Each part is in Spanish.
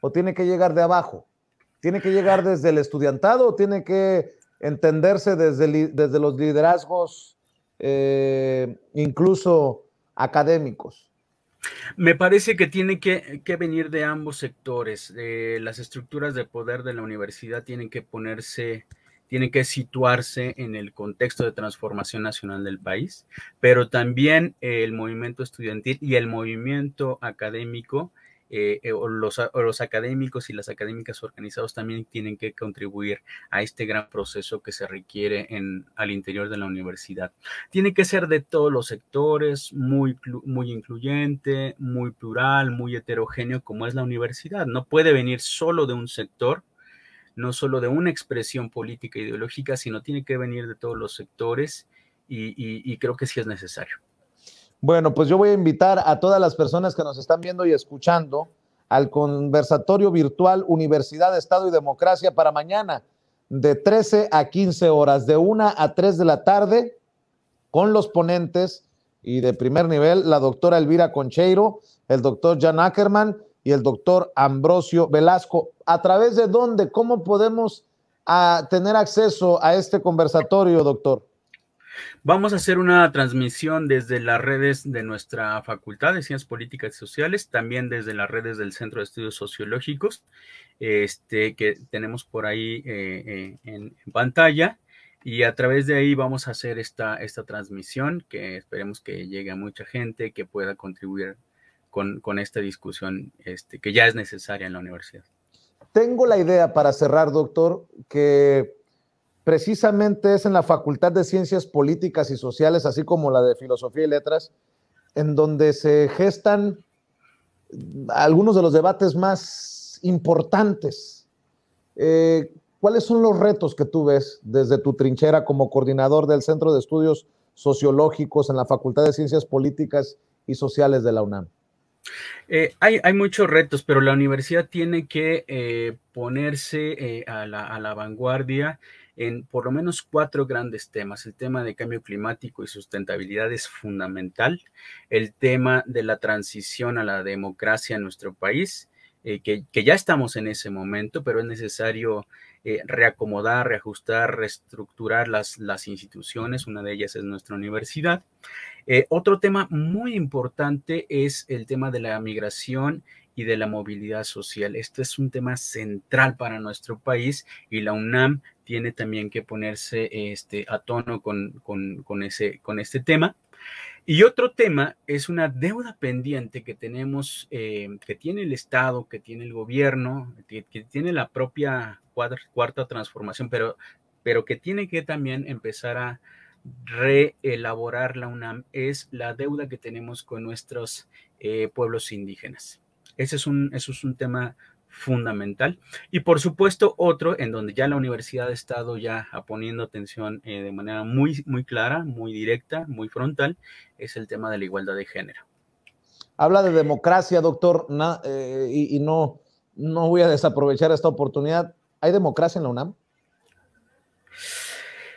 o tiene que llegar de abajo? ¿Tiene que llegar desde el estudiantado o tiene que entenderse desde, los liderazgos eh, incluso académicos? Me parece que tiene que, venir de ambos sectores. Eh, las estructuras de poder de la universidad tienen que ponerse, tienen que situarse en el contexto de transformación nacional del país, pero también el movimiento estudiantil y el movimiento académico eh, eh, los, académicos y las académicas organizados también tienen que contribuir a este gran proceso que se requiere en, al interior de la universidad. Tiene que ser de todos los sectores, muy, muy incluyente, muy plural, muy heterogéneo como es la universidad. No puede venir solo de un sector no solo de una expresión política e ideológica, sino tiene que venir de todos los sectores y creo que sí es necesario. Bueno, pues yo voy a invitar a todas las personas que nos están viendo y escuchando al conversatorio virtual Universidad, de Estado y Democracia para mañana de 13 a 15 horas, de 1 a 3 de la tarde, con los ponentes y de primer nivel, la doctora Elvira Concheiro, el doctor Jan Ackerman y el doctor Ambrosio Velasco. ¿A través de dónde? ¿Cómo podemos ah, tener acceso a este conversatorio, doctor? Vamos a hacer una transmisión desde las redes de nuestra Facultad de Ciencias Políticas y Sociales, también desde las redes del Centro de Estudios Sociológicos, este, que tenemos por ahí eh, eh, en, en, pantalla. Y a través de ahí vamos a hacer esta, esta transmisión, que esperemos que llegue a mucha gente, que pueda contribuir con, con esta discusión este, que ya es necesaria en la universidad. Tengo la idea para cerrar, doctor, que precisamente es en la Facultad de Ciencias Políticas y Sociales, así como la de Filosofía y Letras, en donde se gestan algunos de los debates más importantes. Eh, ¿Cuáles son los retos que tú ves desde tu trinchera como coordinador del Centro de Estudios Sociológicos en la Facultad de Ciencias Políticas y Sociales de la UNAM? Eh, hay, muchos retos, pero la universidad tiene que eh, ponerse a, la, vanguardia en por lo menos cuatro grandes temas. El tema de cambio climático y sustentabilidad es fundamental. El tema de la transición a la democracia en nuestro país, eh, que, ya estamos en ese momento, pero es necesario eh, reacomodar, reajustar, reestructurar las, las instituciones. Una de ellas es nuestra universidad. Eh, otro tema muy importante es el tema de la migración y de la movilidad social. Este es un tema central para nuestro país y la UNAM tiene también que ponerse este, a tono con, con, con, ese, con este tema. Y otro tema es una deuda pendiente que tenemos, eh, que tiene el Estado, que tiene el gobierno, que, tiene la propia cuarta transformación, pero, pero que tiene que también empezar a, reelaborar la UNAM es la deuda que tenemos con nuestros eh, pueblos indígenas. Ese es un, eso es un tema fundamental. Y por supuesto otro en donde ya la universidad ha estado ya poniendo atención eh, de manera muy, muy clara, muy directa, muy frontal, es el tema de la igualdad de género. Habla de democracia, doctor, eh, y, y, no, no voy a desaprovechar esta oportunidad. ¿Hay democracia en la UNAM?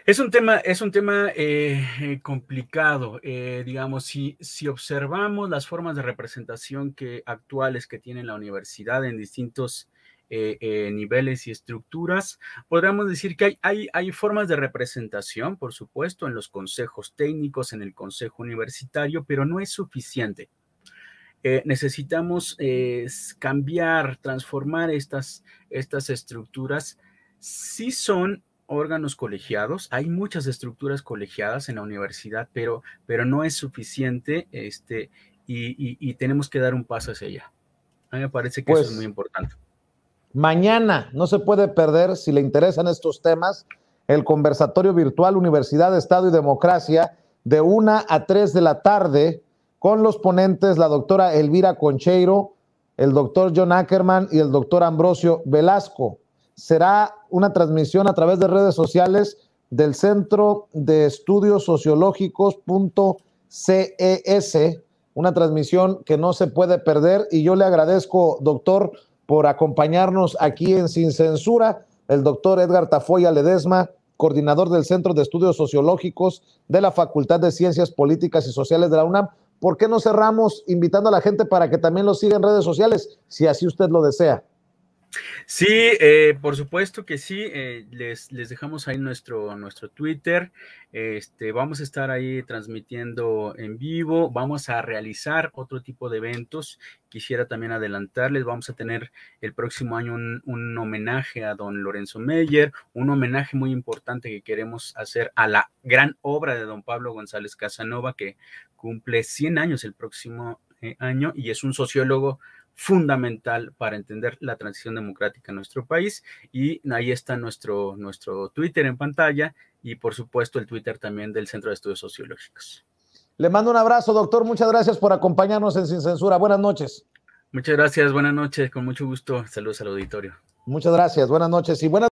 Es un tema, es un tema eh, eh, complicado, eh, digamos, si, observamos las formas de representación que, actuales que tiene la universidad en distintos niveles y estructuras, podríamos decir que hay, hay, hay, formas de representación, por supuesto, en los consejos técnicos, en el consejo universitario, pero no es suficiente. necesitamos cambiar, transformar estas, estas estructuras si son órganos colegiados, hay muchas estructuras colegiadas en la universidad, pero, pero no es suficiente este, y, tenemos que dar un paso hacia allá. A mí me parece que eso es muy pues, importante. Mañana no se puede perder, si le interesan estos temas, el conversatorio virtual Universidad, Estado y Democracia de una a 3 de la tarde con los ponentes la doctora Elvira Concheiro, el doctor John Ackerman y el doctor Ambrosio Velasco será una transmisión a través de redes sociales del Centro de Estudios Sociológicos .ces, una transmisión que no se puede perder y yo le agradezco, doctor, por acompañarnos aquí en Sin Censura, el doctor Edgar Tafoya Ledesma, coordinador del Centro de Estudios Sociológicos de la Facultad de Ciencias Políticas y Sociales de la UNAM. ¿Por qué no cerramos invitando a la gente para que también lo siga en redes sociales, si así usted lo desea? Sí, eh, por supuesto que sí. Eh, les, les, dejamos ahí nuestro, nuestro Twitter. Este, vamos a estar ahí transmitiendo en vivo. Vamos a realizar otro tipo de eventos. Quisiera también adelantarles, vamos a tener el próximo año un, un homenaje a don Lorenzo Meyer, un homenaje muy importante que queremos hacer a la gran obra de don Pablo González Casanova, que cumple 100 años el próximo eh, año y es un sociólogo fundamental para entender la transición democrática en nuestro país. Y ahí está nuestro, nuestro Twitter en pantalla y por supuesto el Twitter también del Centro de Estudios Sociológicos. Le mando un abrazo, doctor. Muchas gracias por acompañarnos en Sin Censura. Buenas noches. Muchas gracias, buenas noches, con mucho gusto. Saludos al auditorio. Muchas gracias, buenas noches y buenas